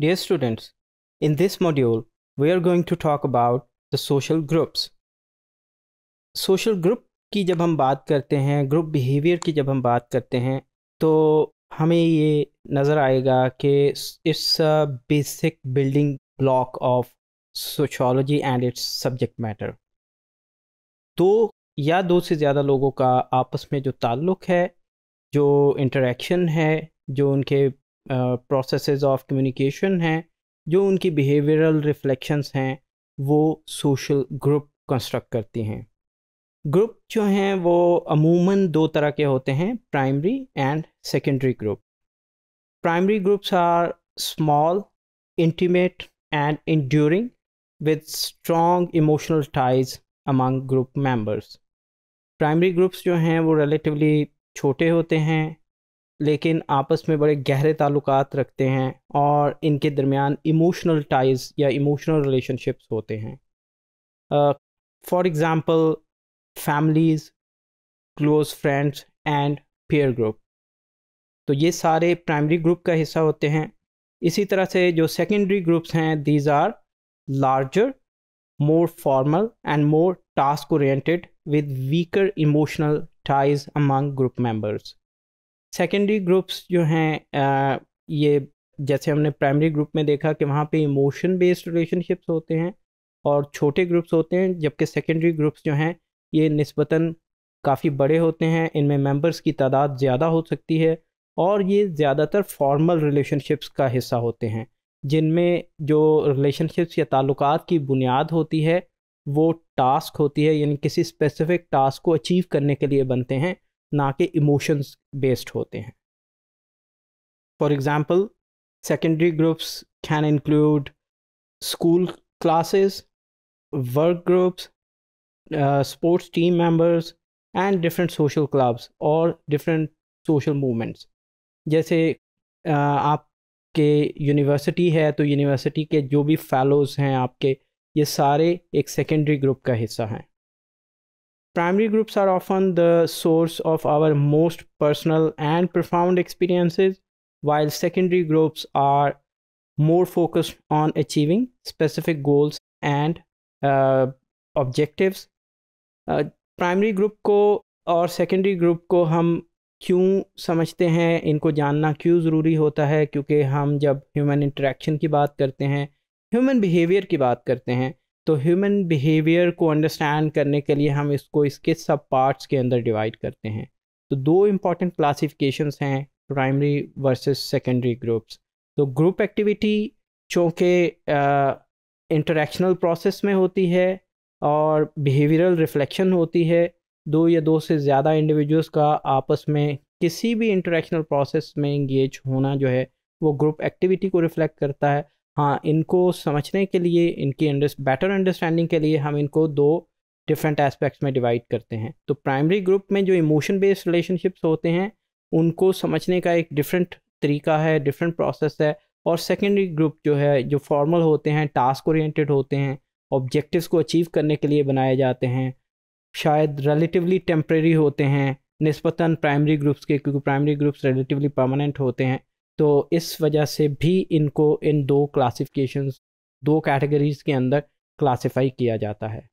Dear students, in this module, we are going to talk about the social groups. Social group की जब हम बात करते हैं ग्रुप बिहेवियर की जब हम बात करते हैं तो हमें ये नज़र आएगा कि it's a basic building block of sociology and it's subject matter दो या दो से ज़्यादा लोगों का आपस में जो ताल्लुक़ है जो इंटरेक्शन है जो उनके प्रोसेसेस ऑफ कम्युनिकेशन हैं जो उनकी बिहेवियरल रिफ्लेक्शंस हैं वो सोशल ग्रुप कंस्ट्रक्ट करती हैं ग्रुप जो हैं वो अमूमन दो तरह के होते हैं primary and secondary group primary groups are small intimate and enduring with strong emotional ties among group members primary groups जो हैं वो रिलेटिवली छोटे होते हैं लेकिन आपस में बड़े गहरे ताल्लुक रखते हैं और इनके दरमियान इमोशनल टाइज़ या इमोशनल रिलेशनशिप्स होते हैं for example families close friends and peer group तो ये सारे प्राइमरी ग्रुप का हिस्सा होते हैं इसी तरह से जो सेकेंडरी ग्रुप्स हैं these are larger more formal and more task oriented with weaker emotional ties among group members secondary groups जो हैं ये जैसे हमने प्राइमरी ग्रुप में देखा कि वहाँ पे इमोशन बेस्ड रिलेशनशिप्स होते हैं और छोटे ग्रुप्स होते हैं जबकि सेकेंडरी ग्रुप्स जो हैं ये नस्बता काफ़ी बड़े होते हैं इनमें मेंबर्स की तादाद ज़्यादा हो सकती है और ये ज़्यादातर फॉर्मल रिलेशनशिप्स का हिस्सा होते हैं जिनमें जो रिलेशनशिप्स या ताल्लुक की बुनियाद होती है वो टास्क होती है यानी किसी स्पेसिफिक टास्क को अचीव करने के लिए बनते हैं ना कि इमोशंस बेस्ड होते हैं for example secondary groups can include school classes work groups sports team members and different social clubs और डिफरेंट सोशल मूवमेंट्स जैसे uh, आपके यूनिवर्सिटी है तो यूनिवर्सिटी के जो भी फैलोज़ हैं आपके ये सारे एक सेकेंडरी ग्रुप का हिस्सा हैं Primary groups are often the source of our most personal and profound experiences, while secondary groups are more focused on achieving specific goals and uh, objectives. Uh, primary group को और secondary group को हम क्यों समझते हैं इनको जानना क्यों ज़रूरी होता है क्योंकि हम जब ह्यूमन इंटरेक्शन की बात करते हैं ह्यूमन बिहेवियर की बात करते हैं तो ह्यूमन बिहेवियर को अंडरस्टैंड करने के लिए हम इसको इसके सब पार्ट्स के अंदर डिवाइड करते हैं तो दो इम्पॉर्टेंट क्लासिफिकेशंस हैं प्राइमरी वर्सेस सेकेंडरी ग्रुप्स तो ग्रुप एक्टिविटी चूँकि इंटरेक्शनल प्रोसेस में होती है और बिहेवियरल रिफ्लेक्शन होती है दो या दो से ज़्यादा इंडिविजुअल्स का आपस में किसी भी इंटरेक्शनल प्रोसेस में इंगेज होना जो है वो ग्रुप एक्टिविटी को रिफ्लेक्ट करता है हाँ इनको समझने के लिए इनकी बेटर अंडरस्टैंडिंग के लिए हम इनको दो डिफरेंट एस्पेक्ट्स में डिवाइड करते हैं तो प्राइमरी ग्रुप में जो इमोशन बेस्ड रिलेशनशिप्स होते हैं उनको समझने का एक डिफरेंट तरीका है डिफरेंट प्रोसेस है और सेकेंडरी ग्रुप जो है जो फॉर्मल होते हैं टास्क ओरिएंटेड होते हैं ऑब्जेक्टिव्स को अचीव करने के लिए बनाए जाते हैं शायद रिलेटिवली टेम्प्रेरी होते हैं नस्बता प्राइमरी ग्रुप्स के क्योंकि प्राइमरी ग्रुप्स रिलेटिवली परमानेंट होते हैं तो इस वजह से भी इनको इन दो क्लासिफिकेशंस दो कैटेगरीज के अंदर क्लासिफाई किया जाता है